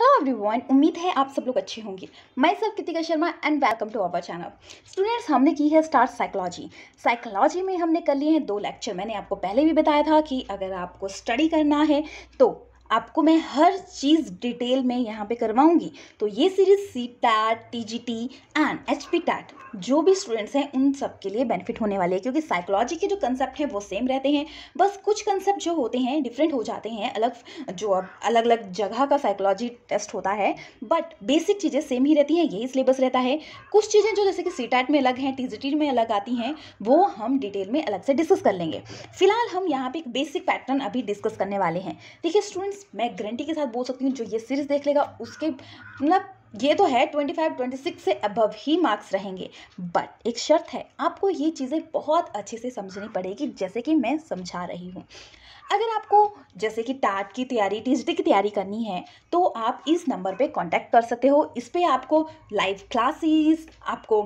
Hello everyone उम्मीद है आप सब लोग अच्छे होंगे मैं सब Kritika Sharma and welcome to our channel students हमने की है स्टार साइकोलॉजी साइकोलॉजी में हमने कर लिए हैं दो लेक्चर मैंने आपको पहले भी बताया था कि अगर आपको स्टडी करना है तो आपको मैं हर चीज़ डिटेल में यहाँ पे करवाऊंगी तो ये series C TET T G T and H P TET जो भी स्टूडेंट्स हैं उन सब के लिए बेनिफिट होने वाले हैं क्योंकि साइकोलॉजी के जो कंसेप्ट हैं वो सेम रहते हैं बस कुछ कंसेप्ट जो होते हैं डिफरेंट हो जाते हैं अलग जो अब अलग अलग जगह का साइकोलॉजी टेस्ट होता है बट बेसिक चीज़ें सेम ही रहती हैं यही सिलेबस रहता है कुछ चीज़ें जो जैसे कि सी टैट में अलग हैं टी जी टी में अलग आती हैं वो हम डिटेल में अलग से डिस्कस कर लेंगे फिलहाल हम यहाँ पे एक बेसिक पैटर्न अभी डिस्कस करने वाले हैं देखिए स्टूडेंट्स सीरीज़ मैं गारंटी के साथ बोल सकती हूँ जो ये सीरीज़ देख लेगा उसके मतलब ये तो है ट्वेंटी फाइव ट्वेंटी सिक्स से अबव ही मार्क्स रहेंगे बट एक शर्त है आपको ये चीज़ें बहुत अच्छे से समझनी पड़ेगी जैसे कि मैं समझा रही हूँ अगर आपको जैसे कि टाट की तैयारी टीचडे की तैयारी करनी है तो आप इस नंबर पे कांटेक्ट कर सकते हो इस पर आपको लाइव क्लासेस आपको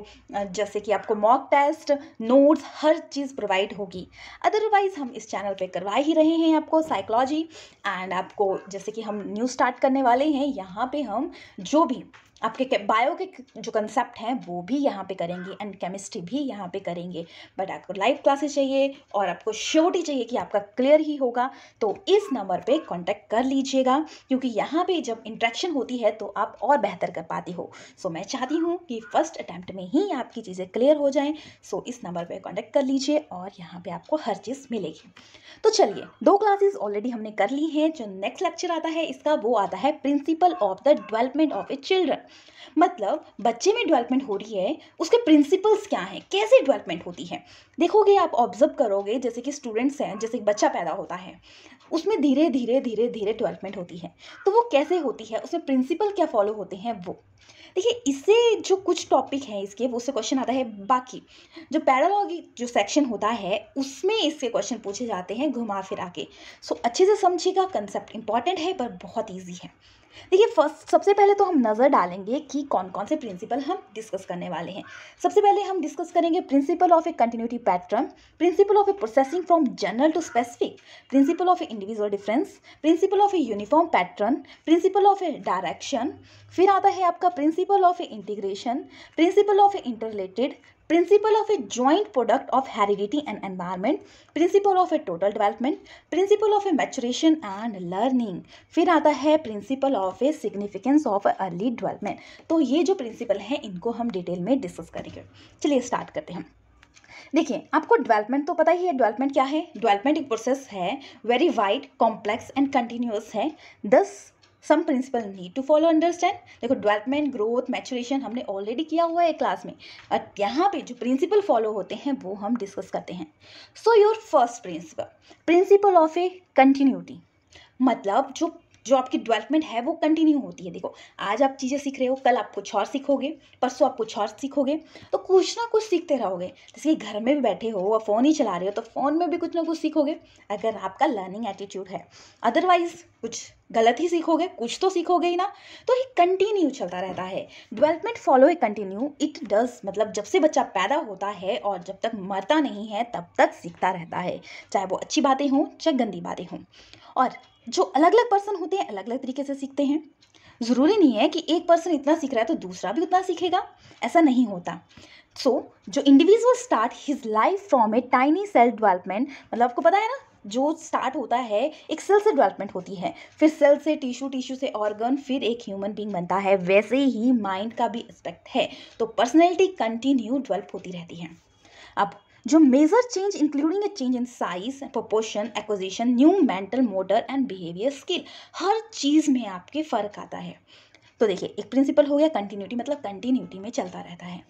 जैसे कि आपको मॉक टेस्ट नोट्स हर चीज़ प्रोवाइड होगी अदरवाइज़ हम इस चैनल पे करवा ही रहे हैं आपको साइकोलॉजी एंड आपको जैसे कि हम न्यू स्टार्ट करने वाले हैं यहाँ पे हम जो भी आपके बायो के जो कंसेप्ट हैं वो भी यहाँ पे करेंगे एंड हाँ। केमिस्ट्री भी यहाँ पे करेंगे बट आपको लाइव क्लासेस चाहिए और आपको श्योरिटी चाहिए कि आपका क्लियर ही होगा तो इस नंबर पे कांटेक्ट कर लीजिएगा क्योंकि यहाँ पे जब इंट्रैक्शन होती है तो आप और बेहतर कर पाती हो सो मैं चाहती हूँ कि फर्स्ट अटैम्प्ट में ही आपकी चीज़ें क्लियर हो जाएँ सो इस नंबर पर कॉन्टैक्ट कर लीजिए और यहाँ पर आपको हर चीज़ मिलेगी तो चलिए दो क्लासेज ऑलरेडी हमने कर ली हैं जो नेक्स्ट लेक्चर आता है इसका वो आता है principle of the development of a children मतलब बच्चे में डेवलपमेंट हो रही है उसके प्रिंसिपल्स क्या हैं कैसे डेवलपमेंट होती है देखोगे आप ऑब्जर्व करोगे जैसे कि स्टूडेंट्स हैं जैसे एक बच्चा पैदा होता है उसमें धीरे धीरे धीरे धीरे डेवलपमेंट होती है तो वो कैसे होती है उसमें प्रिंसिपल क्या फॉलो होते हैं वो देखिए इससे जो कुछ टॉपिक है इसके वो उससे क्वेश्चन आता है बाकी जो पैरालॉगी जो सेक्शन होता है उसमें इसके क्वेश्चन पूछे जाते हैं घुमा फिरा के सो अच्छे से समझिएगा कंसेप्ट इंपॉर्टेंट है पर बहुत ईजी है देखिए फर्स्ट सबसे पहले तो हम नज़र डालेंगे कि कौन कौन से प्रिंसिपल हम डिस्कस करने वाले हैं सबसे पहले हम डिस्कस करेंगे principle of a continuity pattern principle of a processing from general to specific principle of a individual difference principle of a uniform pattern principle of a direction फिर आता है आपका principle of a integration principle of a interrelated principle of a joint product of heredity and environment principle of a total development principle of a maturation and learning फिर आता है principle of a significance of early development तो ये जो principal हैं इनको हम detail में डिस्कस करेंगे चलिए स्टार्ट करते हैं देखिए आपको डेवलपमेंट तो पता ही है डेवलपमेंट क्या है डेवलपमेंट एक प्रोसेस है very wide complex and continuous है thus some principle need to follow understand देखो डेवलपमेंट ग्रोथ मैचुरेशन हमने ऑलरेडी किया हुआ है क्लास में और यहाँ पे जो प्रिंसिपल फॉलो होते हैं वो हम डिस्कस करते हैं so your first principle principle of a continuity मतलब जो जो आपकी डेवलपमेंट है वो कंटिन्यू होती है देखो आज आप चीज़ें सीख रहे हो कल आप कुछ और सीखोगे परसों आप कुछ और सीखोगे तो कुछ ना कुछ सीखते रहोगे जैसे घर में भी बैठे हो और फ़ोन ही चला रहे हो तो फ़ोन में भी कुछ ना कुछ सीखोगे अगर आपका लर्निंग एटीट्यूड है अदरवाइज़ कुछ गलत ही सीखोगे कुछ तो सीखोगे ही ना तो ये कंटिन्यू चलता रहता है development follow a continue it does मतलब जब से बच्चा पैदा होता है और जब तक मरता नहीं है तब तक सीखता रहता है चाहे वो अच्छी बातें हों चाहे गंदी बातें हों और जो अलग अलग पर्सन होते हैं अलग अलग तरीके से सीखते हैं ज़रूरी नहीं है कि एक पर्सन इतना सीख रहा है तो दूसरा भी उतना सीखेगा ऐसा नहीं होता सो so, जो individual start his life from a tiny self development मतलब आपको पता है ना जो स्टार्ट होता है एक सेल से डेवलपमेंट होती है फिर सेल से टिश्यू टिश्यू से ऑर्गन फिर एक ह्यूमन बींग बनता है वैसे ही माइंड का भी एस्पेक्ट है तो पर्सनैलिटी कंटिन्यू डेवलप होती रहती है अब जो major change including a change in size proportion acquisition new mental motor and behaviour skill हर चीज़ में आपके फ़र्क आता है तो देखिए एक प्रिंसिपल हो गया कंटिन्यूटी मतलब कंटिन्यूटी में चलता रहता है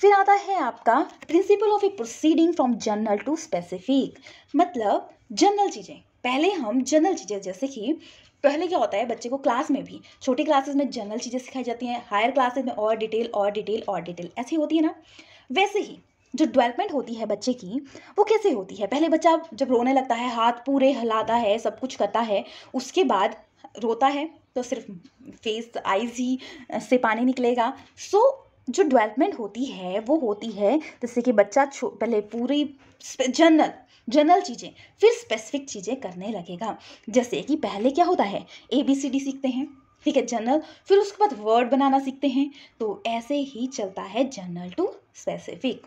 फिर आता है आपका principle of a proceeding from general to specific मतलब जनरल चीज़ें पहले हम जनरल चीज़ें जैसे कि पहले क्या होता है बच्चे को क्लास में भी छोटी क्लासेस में जनरल चीज़ें सिखाई जाती हैं हायर क्लासेस में और डिटेल और डिटेल और डिटेल ऐसी होती है ना वैसे ही जो डेवलपमेंट होती है बच्चे की वो कैसे होती है पहले बच्चा जब रोने लगता है हाथ पूरे हिलाता है सब कुछ करता है उसके बाद रोता है तो सिर्फ फेस आइज ही से पानी निकलेगा सो so, जो डेवलपमेंट होती है वो होती है जैसे कि बच्चा पहले पूरी जनरल जनरल चीज़ें फिर स्पेसिफिक चीज़ें करने लगेगा जैसे कि पहले क्या होता है ए बी सी डी सीखते हैं ठीक है जनरल फिर उसके बाद वर्ड बनाना सीखते हैं तो ऐसे ही चलता है general to specific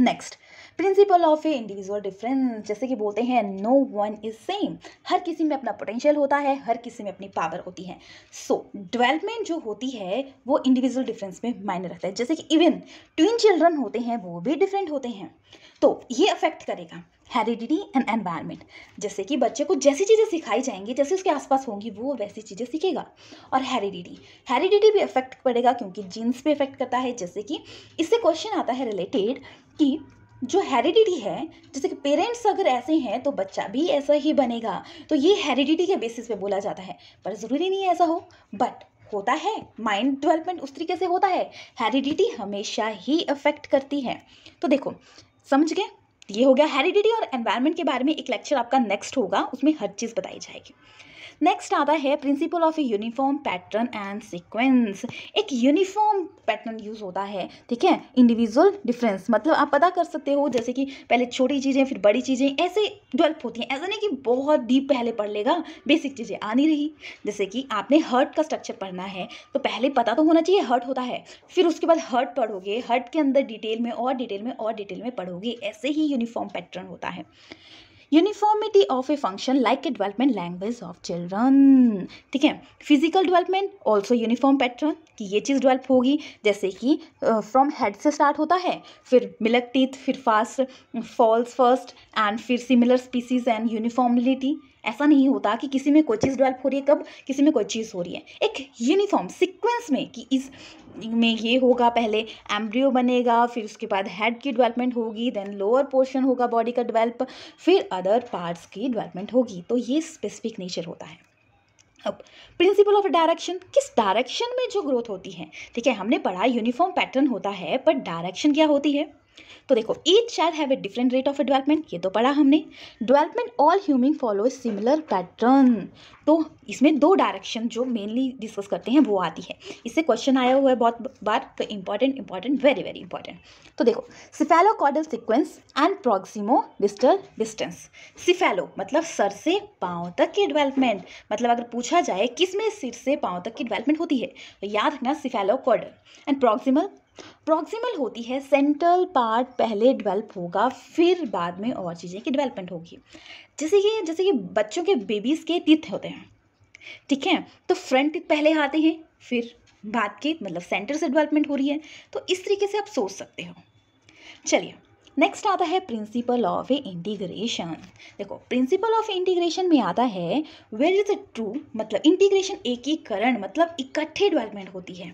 next principle of a individual difference जैसे कि बोलते हैं नो वन इज सेम हर किसी में अपना पोटेंशियल होता है हर किसी में अपनी पावर होती है सो so, डेवलपमेंट जो होती है वो इंडिविजुअल डिफरेंस में मायने रखता है जैसे कि इवन ट्विन चिल्ड्रन होते हैं वो भी डिफरेंट होते हैं तो ये अफेक्ट करेगा हेरिडिटी एंड एनवायरनमेंट जैसे कि बच्चे को जैसी चीज़ें सिखाई जाएंगी जैसे उसके आसपास होंगी वो वैसी चीज़ें सीखेगा और हेरिडिटी हेरिडिटी भी इफेक्ट पड़ेगा क्योंकि जीन्स पे इफेक्ट करता है जैसे कि इससे क्वेश्चन आता है रिलेटेड कि जो हेरिडिटी है जैसे कि पेरेंट्स अगर ऐसे हैं तो बच्चा भी ऐसा ही बनेगा तो ये हेरिडिटी के बेसिस पे बोला जाता है पर ज़रूरी नहीं है ऐसा हो बट होता है माइंड डेवलपमेंट उस तरीके से होता है हेरिडिटी हमेशा ही अफेक्ट करती है तो देखो समझ गए ये हो गया हेरिडिटी और एनवायरनमेंट के बारे में एक लेक्चर आपका नेक्स्ट होगा उसमें हर चीज़ बताई जाएगी नेक्स्ट आता है principle of a uniform pattern and sequence एक यूनिफॉर्म पैटर्न यूज़ होता है ठीक है इंडिविजुअल डिफरेंस मतलब आप पता कर सकते हो जैसे कि पहले छोटी चीज़ें फिर बड़ी चीज़ें ऐसे डेवलप होती हैं ऐसा नहीं कि बहुत डीप पहले पढ़ लेगा बेसिक चीज़ें आ नहीं रही जैसे कि आपने हर्ट का स्ट्रक्चर पढ़ना है तो पहले पता तो होना चाहिए हर्ट होता है फिर उसके बाद हर्ट पढ़ोगे हर्ट के अंदर डिटेल में और डिटेल में और डिटेल में पढ़ोगे ऐसे ही यूनिफॉर्म पैटर्न होता है uniformity of a function like a development language of children ठीक है physical development also uniform pattern कि ये चीज़ डेवलप होगी जैसे कि फ्रॉम हेड से स्टार्ट होता है फिर मिलक टीथ फिर फास्ट फॉल्स फर्स्ट एंड फिर सिमिलर स्पीसीज एंड यूनिफॉर्मिलिटी ऐसा नहीं होता कि किसी में कोई चीज़ डेवलप हो रही है कब किसी में कोई चीज़ हो रही है एक यूनिफॉर्म सिक्वेंस में कि इस में ये होगा पहले एम्ब्रियो बनेगा फिर उसके बाद हेड की डेवलपमेंट होगी देन लोअर पोर्शन होगा बॉडी का डेवलप फिर अदर पार्ट्स की डेवलपमेंट होगी तो ये स्पेसिफिक नेचर होता है अब प्रिंसिपल ऑफ डायरेक्शन किस डायरेक्शन में जो ग्रोथ होती है ठीक है हमने पढ़ा यूनिफॉर्म पैटर्न होता है पर डायरेक्शन क्या होती है तो देखो ईच शायद have a different rate of development ये तो पढ़ा हमने development all human follow a similar pattern तो इसमें दो डायरेक्शन जो मेनली डिस्कस करते हैं वो आती है इससे क्वेश्चन आया हुआ है बहुत बार तो important important very very important तो देखो cephalocaudal sequence and proximodistal distance cephalo मतलब सर से पाँव तक की डेवलपमेंट मतलब अगर पूछा जाए किस में सिर से पाँव तक की डेवलपमेंट होती है तो याद रखना सिफेलोकॉडल एंड प्रोक्सीमल प्रॉक्सिमल होती है सेंट्रल पार्ट पहले डेवलप होगा फिर बाद में और चीज़ें की डेवलपमेंट होगी जैसे कि जैसे कि बच्चों के बेबीज़ के टिथ होते हैं ठीक है तो फ्रंट टिथ पहले आते हैं फिर बाद के मतलब सेंटर से डेवलपमेंट हो रही है तो इस तरीके से आप सोच सकते हो चलिए नेक्स्ट आता है प्रिंसिपल ऑफ इंटीग्रेशन देखो प्रिंसिपल ऑफ इंटीग्रेशन में आता है वेर इज ट्रू मतलब इंटीग्रेशन एकीकरण मतलब इकट्ठे डेवलपमेंट होती है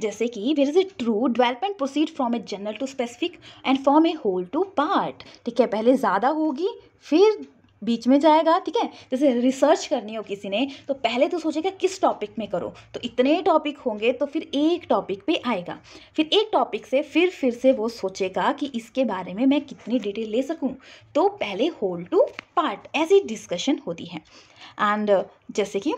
जैसे कि where is true development proceed from a general to specific and from a whole to part ठीक है पहले ज़्यादा होगी फिर बीच में जाएगा ठीक है जैसे रिसर्च करनी हो किसी ने तो पहले तो सोचेगा किस टॉपिक में करो तो इतने टॉपिक होंगे तो फिर एक टॉपिक पे आएगा फिर एक टॉपिक से फिर फिर से वो सोचेगा कि इसके बारे में मैं कितनी डिटेल ले सकूं तो पहले होल टू पार्ट ऐसी डिस्कशन होती है एंड जैसे कि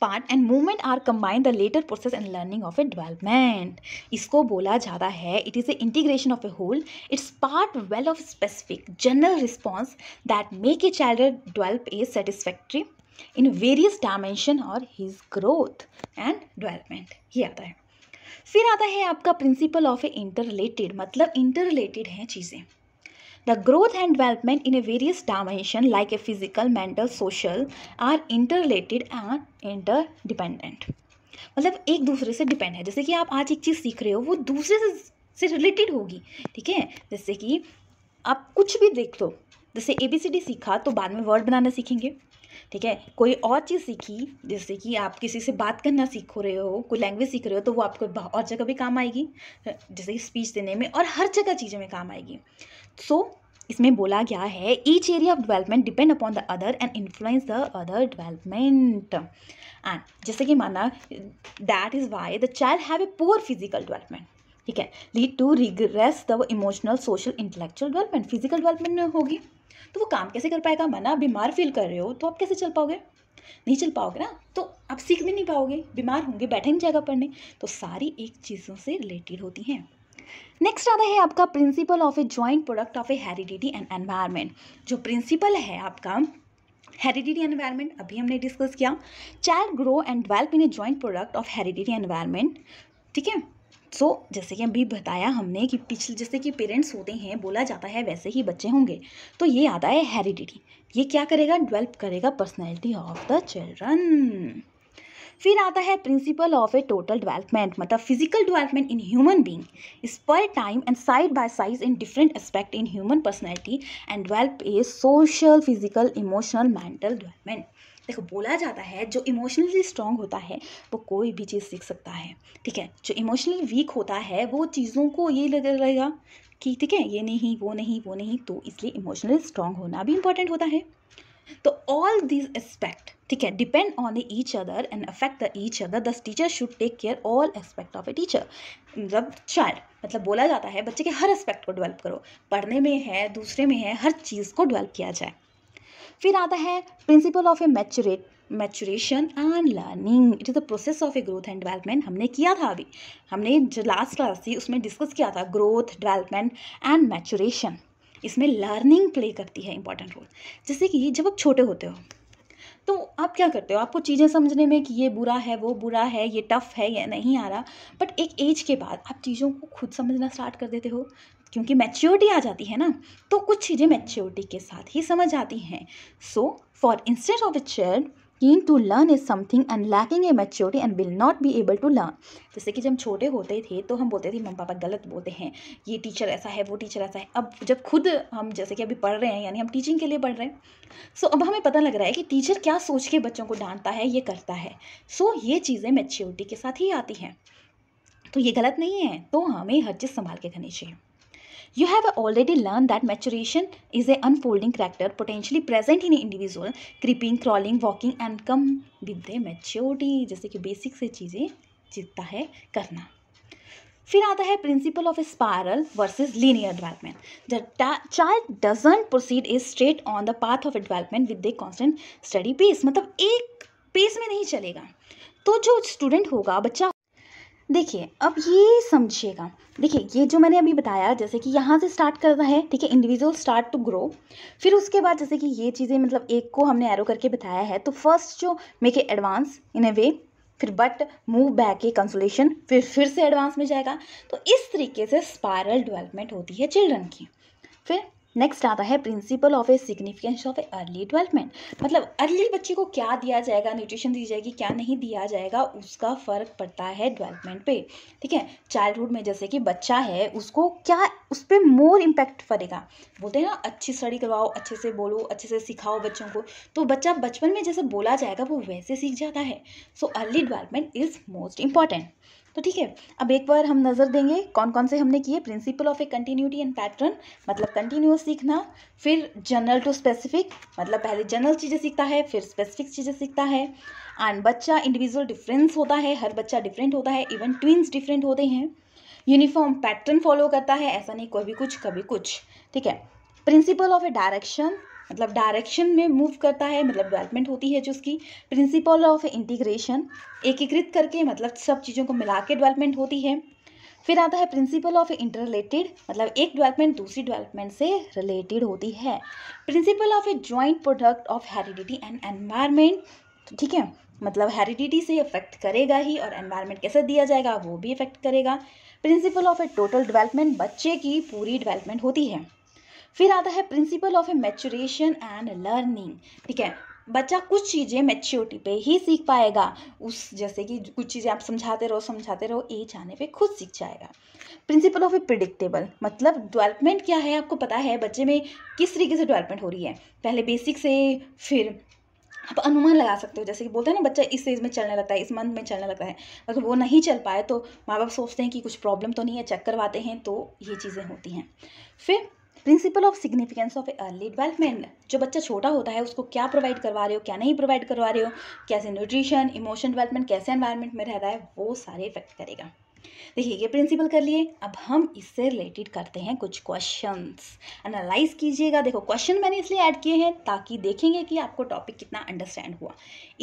part and movement are combine the later process and learning of a development इसको बोला जाता है it is a integration of a whole its part well of specific general response that make a child develop is satisfactory in various dimension और his growth and development ये आता है फिर आता है आपका principle of A inter interrelated मतलब interrelated हैं चीज़ें The growth and development in a various dimension like a physical, mental, social are interrelated and interdependent. मतलब एक दूसरे से डिपेंड है जैसे कि आप आज एक चीज़ सीख रहे हो वो दूसरे से से रिलेटेड होगी ठीक है जैसे कि आप कुछ भी देख लो जैसे ए बी सी डी सीखा तो बाद में वर्ड बनाना सीखेंगे ठीक है कोई और चीज़ सीखी जैसे कि आप किसी से बात करना सीख रहे हो कोई लैंग्वेज सीख रहे हो तो वो आपको और जगह भी काम आएगी जैसे कि स्पीच देने में और हर जगह चीज़ों में काम आएगी सो so, इसमें बोला गया है each area of development depend upon the other and influence the other development and जैसे कि माना that is why the child have a poor physical development ठीक है lead to regress the emotional social intellectual development physical development होगी तो वो काम कैसे कर पाएगा मना बीमार फील कर रहे हो तो आप कैसे चल पाओगे नहीं चल पाओगे ना तो आप सीख भी नहीं पाओगे बीमार होंगे बैठे नहीं जाएगा पढ़ने तो सारी एक चीज़ों से रिलेटेड होती हैं नेक्स्ट आता है आपका principle of a joint product of a heredity and environment जो प्रिंसिपल है आपका हेरिडिटी एनवायरमेंट अभी हमने डिस्कस किया child grow and develop in a joint product of heredity environment ठीक है सो so, जैसे कि अभी बताया हमने कि पिछले जैसे कि पेरेंट्स होते हैं बोला जाता है वैसे ही बच्चे होंगे तो ये आता है हेरिडिटी ये क्या करेगा डेवलप करेगा पर्सनैलिटी ऑफ द चिल्ड्रन फिर आता है principle of a total development मतलब physical development in human being is per time and side by size in different aspect in human personality and develop a social physical emotional mental development देखो बोला जाता है जो emotionally strong होता है वो कोई भी चीज़ सीख सकता है ठीक है जो इमोशनली वीक होता है वो चीज़ों को ये लग रहेगा कि ठीक है ये नहीं वो नहीं वो नहीं तो इसलिए इमोशनली स्ट्रांग होना भी इम्पॉर्टेंट होता है तो ऑल दिस एस्पेक्ट ठीक है depend on each other and affect the each other thus teacher should take care all aspect of a teacher मतलब चाइल्ड मतलब बोला जाता है बच्चे के हर एस्पेक्ट को डेवलप करो पढ़ने में है दूसरे में है हर चीज़ को डेवलप किया जाए फिर आता है principle of a maturate maturation and learning it is the process of a growth and development हमने किया था अभी हमने जो लास्ट क्लास थी उसमें डिस्कस किया था ग्रोथ डेवलपमेंट एंड मैचुरेशन इसमें लर्निंग प्ले करती है इंपॉर्टेंट रोल जैसे कि जब आप छोटे होते हो तो आप क्या करते हो आपको चीज़ें समझने में कि ये बुरा है वो बुरा है ये टफ़ है या नहीं आ रहा बट एक एज के बाद आप चीज़ों को खुद समझना स्टार्ट कर देते हो क्योंकि मैच्योरिटी आ जाती है ना तो कुछ चीज़ें मैच्योरिटी के साथ ही समझ आती हैं so for instant of a child keen to learn is something and lacking a maturity and will not be able to learn जैसे कि जब हम छोटे होते थे तो हम बोलते थे मम्मी पापा गलत बोलते हैं ये टीचर ऐसा है वो टीचर ऐसा है अब जब खुद हम जैसे कि अभी पढ़ रहे हैं यानी हम टीचिंग के लिए पढ़ रहे हैं सो so, अब हमें पता लग रहा है कि टीचर क्या सोच के बच्चों को डांटता है ये करता है सो so, ये चीज़ें मैच्योरिटी के साथ ही आती हैं तो ये गलत नहीं है तो हमें हर चीज़ संभाल के करनी चाहिए You have already learned that maturation is an unfolding character potentially present in an individual, creeping, crawling, walking and come with the maturity जैसे कि बेसिक से चीज़ें जीतता है करना फिर आता है principle of spiral versus linear development the child doesn't proceed is straight on the path of development with a constant steady pace मतलब एक पेस में नहीं चलेगा तो जो स्टूडेंट होगा बच्चा देखिए अब ये समझिएगा देखिए ये जो मैंने अभी बताया जैसे कि यहाँ से स्टार्ट कर रहा है ठीक है इंडिविजुअल स्टार्ट टू ग्रो फिर उसके बाद जैसे कि ये चीज़ें मतलब एक को हमने एरो करके बताया है तो फर्स्ट जो make a advance in a way फिर but move back a consolation फिर फिर से एडवांस में जाएगा तो इस तरीके से स्पायरल डेवलपमेंट होती है चिल्ड्रन की फिर नेक्स्ट आता है principle of a significance of a early development मतलब अर्ली बच्चे को क्या दिया जाएगा न्यूट्रिशन दी जाएगी क्या नहीं दिया जाएगा उसका फ़र्क पड़ता है डेवलपमेंट पे ठीक है चाइल्डहुड में जैसे कि बच्चा है उसको क्या उस पर मोर इम्पैक्ट पड़ेगा बोलते हैं ना अच्छी स्टडी करवाओ अच्छे से बोलो अच्छे से सिखाओ बच्चों को तो बच्चा बचपन में जैसे बोला जाएगा वो वैसे सीख जाता है so early development is most important तो ठीक है अब एक बार हम नज़र देंगे कौन कौन से हमने किए principle of a continuity and pattern मतलब कंटिन्यूस सीखना फिर जनरल टू स्पेसिफिक मतलब पहले जनरल चीज़ें सीखता है फिर स्पेसिफिक चीज़ें सीखता है एंड बच्चा इंडिविजुअल डिफरेंस होता है हर बच्चा डिफरेंट होता है इवन ट्विंस डिफरेंट होते हैं यूनिफॉर्म पैटर्न फॉलो करता है ऐसा नहीं कोई भी कुछ कभी कुछ ठीक है प्रिंसिपल ऑफ ए डायरेक्शन मतलब डायरेक्शन में मूव करता है मतलब डेवलपमेंट होती है जो उसकी प्रिंसिपल ऑफ इंटीग्रेशन एकीकृत करके मतलब सब चीज़ों को मिला के डेवलपमेंट होती है फिर आता है प्रिंसिपल ऑफ इंटररिलेटेड मतलब एक डेवलपमेंट दूसरी डेवलपमेंट से रिलेटेड होती है principle of a joint product of heredity and environment ठीक है मतलब हेरिडिटी से इफेक्ट करेगा ही और एनवायरमेंट कैसे दिया जाएगा वो भी इफेक्ट करेगा principle of a total development बच्चे की पूरी डेवलपमेंट होती है फिर आता है principle of a maturation and learning ठीक है बच्चा कुछ चीज़ें मैच्योरिटी पे ही सीख पाएगा उस जैसे कि कुछ चीज़ें आप समझाते रहो समझाते रहो एज आने पे खुद सीख जाएगा प्रिंसिपल ऑफ ए प्रिडिक्टेबल मतलब डेवलपमेंट क्या है आपको पता है बच्चे में किस तरीके से डेवलपमेंट हो रही है पहले बेसिक से फिर आप अनुमान लगा सकते हो जैसे कि बोलते हैं ना बच्चा इस एज में चलने लगता है इस मंथ में चलने लगता है अगर वो नहीं चल पाए तो माँ बाप सोचते हैं कि कुछ प्रॉब्लम तो नहीं है चेक करवाते हैं तो ये चीज़ें होती हैं फिर principle of significance of early development जो बच्चा छोटा होता है उसको क्या प्रोवाइड करवा रहे हो क्या नहीं प्रोवाइड करवा रहे हो कैसे न्यूट्रिशन इमोशन डेवलपमेंट कैसे एनवायरनमेंट में रह रहा है वो सारे इफेक्ट करेगा देखिए ये प्रिंसिपल कर लिए अब हम इससे रिलेटेड करते हैं कुछ क्वेश्चंस एनालाइज कीजिएगा देखो क्वेश्चन मैंने इसलिए ऐड किए हैं ताकि देखेंगे कि आपको टॉपिक कितना अंडरस्टैंड हुआ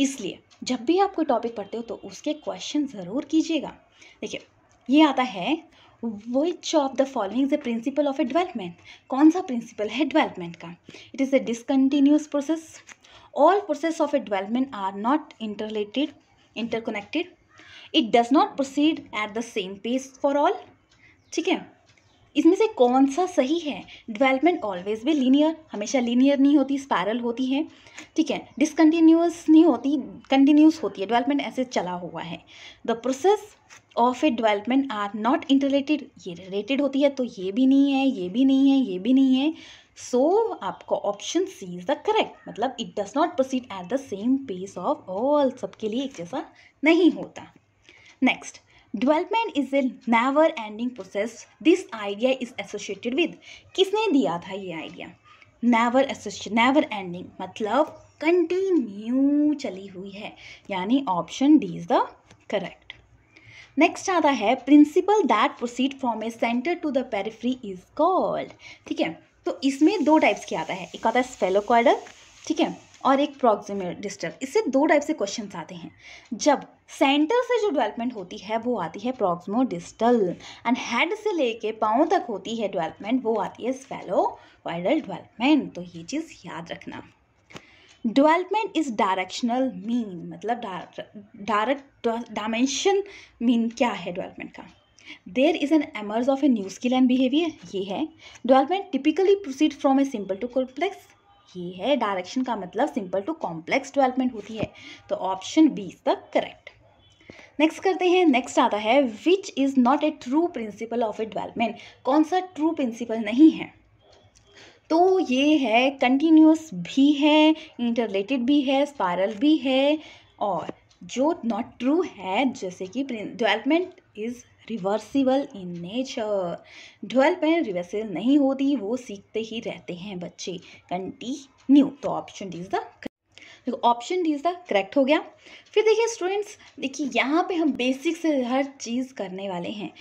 इसलिए जब भी आप कोई टॉपिक पढ़ते हो तो उसके क्वेश्चन ज़रूर कीजिएगा देखिए ये आता है which of the following is the principle of a development कौन सा प्रिंसिपल है डिवेलपमेंट का it is a discontinuous process all process of a development are not interrelated interconnected it does not proceed at the same pace for all ठीक है इसमें से कौन सा सही है डिवेलपमेंट ऑलवेज भी लीनियर हमेशा लीनियर नहीं होती स्पैरल होती है ठीक है डिसकन्टीन्यूस नहीं होती कंटिन्यूस होती है डिवेलपमेंट ऐसे चला हुआ है the process of a development are not interrelated ये रिलेटेड होती है तो ये भी नहीं है ये भी नहीं है ये भी नहीं है सो so, आपका option C is the correct मतलब it does not proceed at the same pace of all सबके लिए एक जैसा नहीं होता next development is a never ending process this idea is associated with किसने दिया था ये idea never associate never ending मतलब कंटिन्यू चली हुई है यानी option D is the correct next आता है principle that proceed from a centre to the periphery is called ठीक है तो इसमें दो टाइप्स की आता है एक आता है स्फेलोकॉइडल ठीक है और एक प्रोक्सिमल डिस्टर्ब इससे दो टाइप से क्वेश्चन आते हैं जब सेंटर से जो डेवलपमेंट होती है वो आती है प्रॉक्सिमो डिस्टल एंड हेड से लेके पाओ तक होती है डेवलपमेंट वो आती है स्वेलो वायरल डेवलपमेंट तो ये चीज़ याद रखना डेवलपमेंट इज डायरेक्शनल मीन मतलब डायरेक्ट डायमेंशन मीन क्या है डेवलपमेंट का there is an emergence of a new skill and behaviour ये है development typically proceed from a simple to complex ये है डायरेक्शन का मतलब सिंपल टू कॉम्प्लेक्स डेवलपमेंट होती है तो option B is the correct next करते हैं नेक्स्ट आता है which is not a true principle of a development कौन सा ट्रू प्रिंसिपल नहीं है तो ये है कंटिन्यूस भी है इंटरलेटेड भी है स्पायरल भी है और जो नॉट ट्रू है जैसे कि development is reversible in nature development reversible नहीं होती वो सीखते ही रहते हैं बच्चे कंटिन्यू तो ऑप्शन इज द देखो ऑप्शन डी इसका करेक्ट हो गया फिर देखिए स्टूडेंट्स देखिए यहाँ पे हम बेसिक से हर चीज़ करने वाले हैं